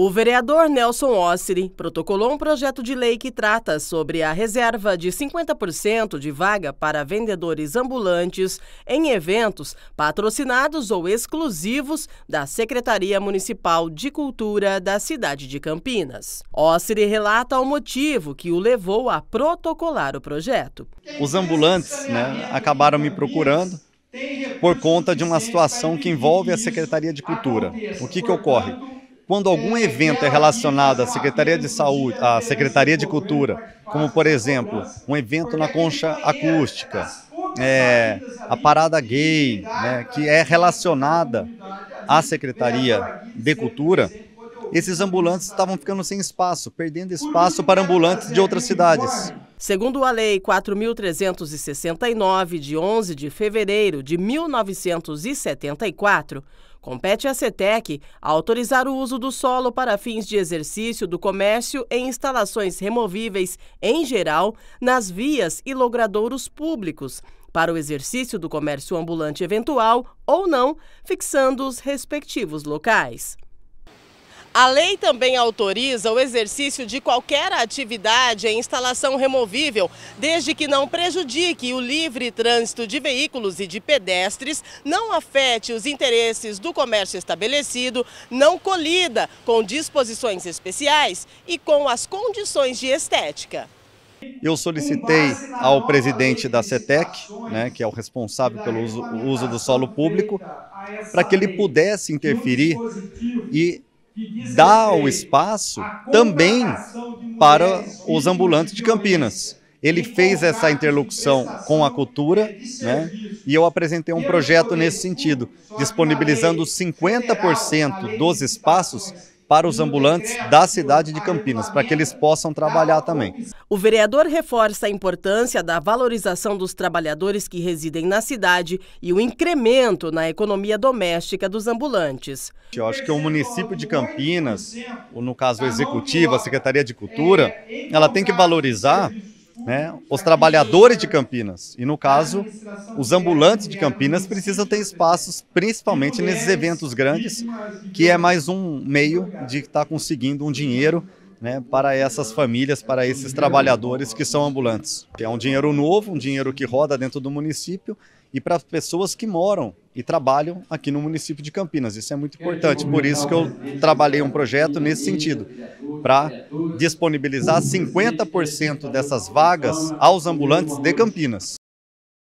O vereador Nelson Ossiri protocolou um projeto de lei que trata sobre a reserva de 50% de vaga para vendedores ambulantes em eventos patrocinados ou exclusivos da Secretaria Municipal de Cultura da cidade de Campinas. Ossiri relata o motivo que o levou a protocolar o projeto. Os ambulantes né, acabaram me procurando por conta de uma situação que envolve a Secretaria de Cultura. O que, que ocorre? quando algum evento é relacionado à Secretaria de Saúde, à Secretaria de Cultura, como por exemplo, um evento na concha acústica, é, a parada gay, né, que é relacionada à Secretaria de Cultura, esses ambulantes estavam ficando sem espaço, perdendo espaço para ambulantes de outras cidades. Segundo a Lei 4.369, de 11 de fevereiro de 1974, compete à CETEC autorizar o uso do solo para fins de exercício do comércio em instalações removíveis, em geral, nas vias e logradouros públicos, para o exercício do comércio ambulante eventual ou não, fixando os respectivos locais. A lei também autoriza o exercício de qualquer atividade em instalação removível, desde que não prejudique o livre trânsito de veículos e de pedestres, não afete os interesses do comércio estabelecido, não colida com disposições especiais e com as condições de estética. Eu solicitei ao presidente da CETEC, né, que é o responsável pelo uso, uso do solo público, para que ele pudesse interferir e dá o espaço também para os ambulantes de Campinas. Ele fez essa interlocução com a cultura, né? E eu apresentei um projeto nesse sentido, disponibilizando 50% dos espaços para os ambulantes da cidade de Campinas, para que eles possam trabalhar também. O vereador reforça a importância da valorização dos trabalhadores que residem na cidade e o incremento na economia doméstica dos ambulantes. Eu acho que o município de Campinas, ou no caso o executivo, a Secretaria de Cultura, ela tem que valorizar né? Os trabalhadores de Campinas e, no caso, os ambulantes de Campinas precisam ter espaços, principalmente nesses eventos grandes, que é mais um meio de estar tá conseguindo um dinheiro né, para essas famílias, para esses trabalhadores que são ambulantes. É um dinheiro novo, um dinheiro que roda dentro do município e para as pessoas que moram e trabalham aqui no município de Campinas. Isso é muito é, importante, então, por isso que eu então, trabalhei um é projeto nesse sentido, é para disponibilizar 50% dessas vagas aos ambulantes de Campinas.